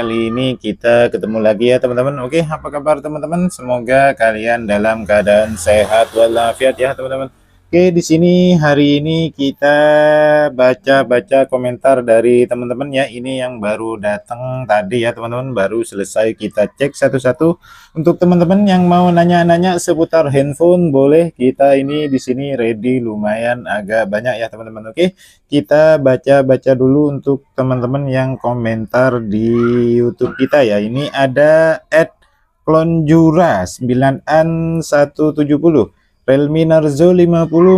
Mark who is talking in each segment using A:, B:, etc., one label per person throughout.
A: kali ini kita ketemu lagi ya teman-teman. Oke, apa kabar teman-teman? Semoga kalian dalam keadaan sehat walafiat ya teman-teman. Oke, di sini hari ini kita baca-baca komentar dari teman-teman ya. Ini yang baru datang tadi ya, teman-teman. Baru selesai kita cek satu-satu. Untuk teman-teman yang mau nanya-nanya seputar handphone, boleh kita ini di sini ready lumayan agak banyak ya, teman-teman. Oke, kita baca-baca dulu untuk teman-teman yang komentar di YouTube kita ya. Ini ada @klonjura9an170 Realme Narzo 50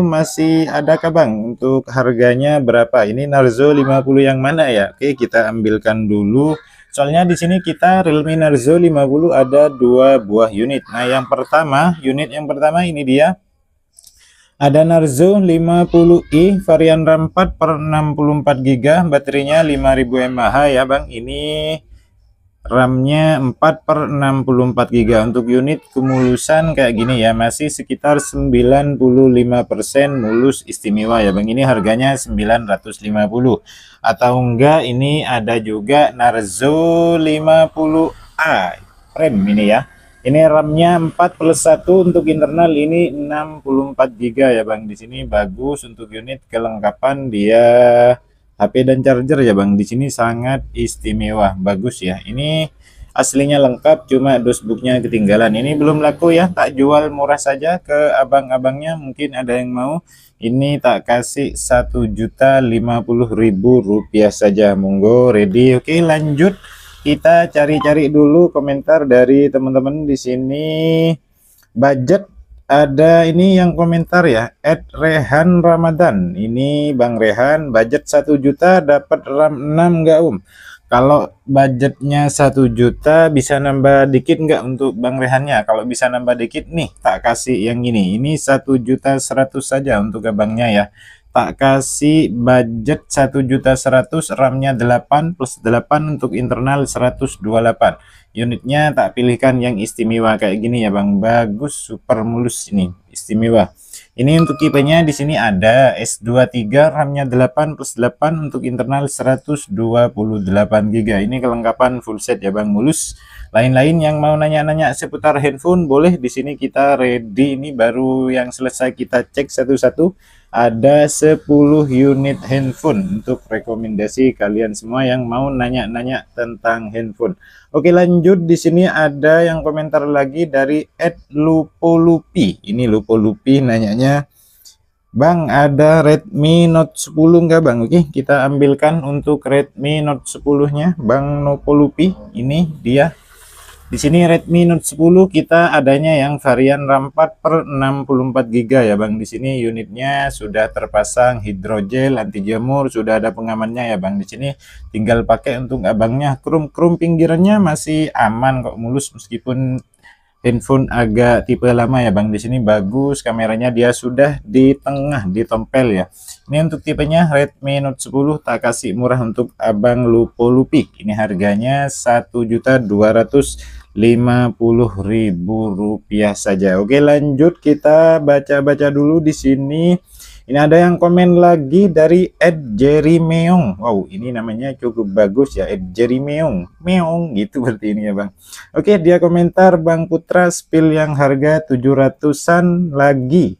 A: masih ada kah Bang untuk harganya berapa? Ini Narzo 50 yang mana ya? Oke, kita ambilkan dulu. Soalnya di sini kita Realme Narzo 50 ada dua buah unit. Nah, yang pertama, unit yang pertama ini dia. Ada Narzo 50i varian RAM 4 per 64 GB, baterainya 5000 mAh ya, Bang. Ini RAM-nya 4 per 64 GB untuk unit kemulusan kayak gini ya masih sekitar 95% mulus istimewa ya Bang ini harganya 950 atau enggak ini ada juga Narzo 50A Prem ini ya ini RAM-nya 4 plus 1 untuk internal ini 64 GB ya Bang di sini bagus untuk unit kelengkapan dia HP dan charger ya Bang. Di sini sangat istimewa, bagus ya. Ini aslinya lengkap cuma dosbooknya ketinggalan. Ini belum laku ya, tak jual murah saja ke abang-abangnya mungkin ada yang mau. Ini tak kasih satu juta lima puluh ribu rupiah saja. Monggo ready. Oke, lanjut. Kita cari-cari dulu komentar dari teman-teman di sini budget ada ini yang komentar ya at Rehan Ramadan ini Bang Rehan budget 1 juta dapat RAM 6 nggak um kalau budgetnya 1 juta bisa nambah dikit nggak untuk Bang Rehannya kalau bisa nambah dikit nih tak kasih yang ini ini 1 juta 100 saja untuk abangnya ya tak kasih budget 1 juta 100 RAM-nya 8 plus 8 untuk internal 128 unitnya tak pilihkan yang istimewa kayak gini ya Bang bagus super mulus ini istimewa ini untuk tipenya di sini ada S23 RAM-nya 8 plus 8 untuk internal 128 GB ini kelengkapan full set ya Bang mulus lain-lain yang mau nanya-nanya seputar handphone boleh di sini kita ready ini baru yang selesai kita cek satu-satu ada 10 unit handphone untuk rekomendasi kalian semua yang mau nanya-nanya tentang handphone. Oke, lanjut di sini ada yang komentar lagi dari Lupo @lupolupi. Ini Lupo Lupolupi nanyanya Bang, ada Redmi Note 10 enggak, Bang? Oke, kita ambilkan untuk Redmi Note 10-nya Bang Nopolupi. Ini dia di sini Redmi Note 10 kita adanya yang varian RAM 4 per 64GB ya Bang. Di sini unitnya sudah terpasang hidrogel anti jamur, sudah ada pengamannya ya Bang. Di sini tinggal pakai untuk abangnya. Krum-krum pinggirannya masih aman kok mulus meskipun handphone agak tipe lama ya Bang. Di sini bagus kameranya dia sudah di tengah ditempel ya. Ini untuk tipenya Redmi Note 10 tak kasih murah untuk Abang Lupo Lupik. Ini harganya satu juta dua ratus lima puluh ribu rupiah saja. Oke, lanjut kita baca-baca dulu di sini. Ini ada yang komen lagi dari Ed Jerry Meong. Wow, ini namanya cukup bagus ya Ed Jerry Meong. Meong gitu berarti ini ya Bang. Oke, dia komentar Bang Putra spill yang harga 700-an lagi.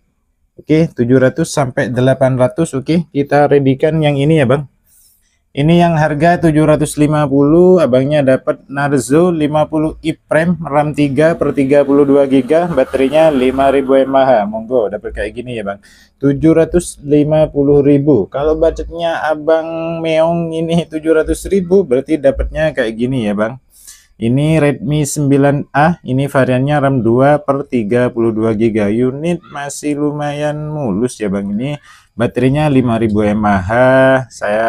A: Oke, 700 sampai 800. Oke, kita redikan yang ini ya Bang. Ini yang harga 750, abangnya dapat Narzo 50 iPrem RAM 3 per 32 GB, baterainya 5000 mAh. Monggo dapat kayak gini ya, Bang. 750.000. Kalau budgetnya Abang Meong ini 700.000, berarti dapatnya kayak gini ya, Bang. Ini Redmi 9A, ini variannya RAM 2 per 32GB unit, masih lumayan mulus ya bang ini. Baterainya 5000 mAh, saya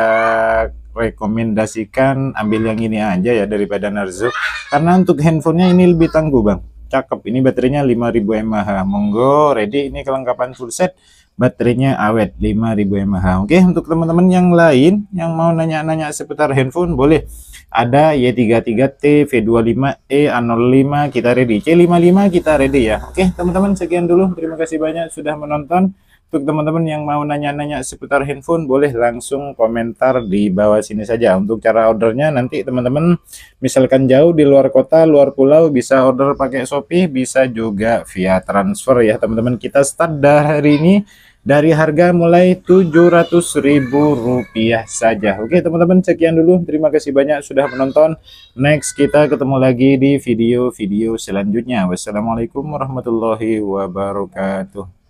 A: rekomendasikan ambil yang ini aja ya daripada Narzo. Karena untuk handphonenya ini lebih tangguh bang, cakep. Ini baterainya 5000 mAh, monggo ready ini kelengkapan full set baterainya awet 5000 mAh oke untuk teman-teman yang lain yang mau nanya-nanya seputar handphone boleh ada Y33T V25E A05 kita ready C55 kita ready ya oke teman-teman sekian dulu terima kasih banyak sudah menonton untuk teman-teman yang mau nanya-nanya seputar handphone, boleh langsung komentar di bawah sini saja. Untuk cara ordernya nanti teman-teman, misalkan jauh di luar kota, luar pulau, bisa order pakai Shopee, bisa juga via transfer ya teman-teman. Kita start dari ini dari harga mulai Rp700.000 saja. Oke teman-teman sekian dulu. Terima kasih banyak sudah menonton. Next kita ketemu lagi di video-video selanjutnya. Wassalamualaikum warahmatullahi wabarakatuh.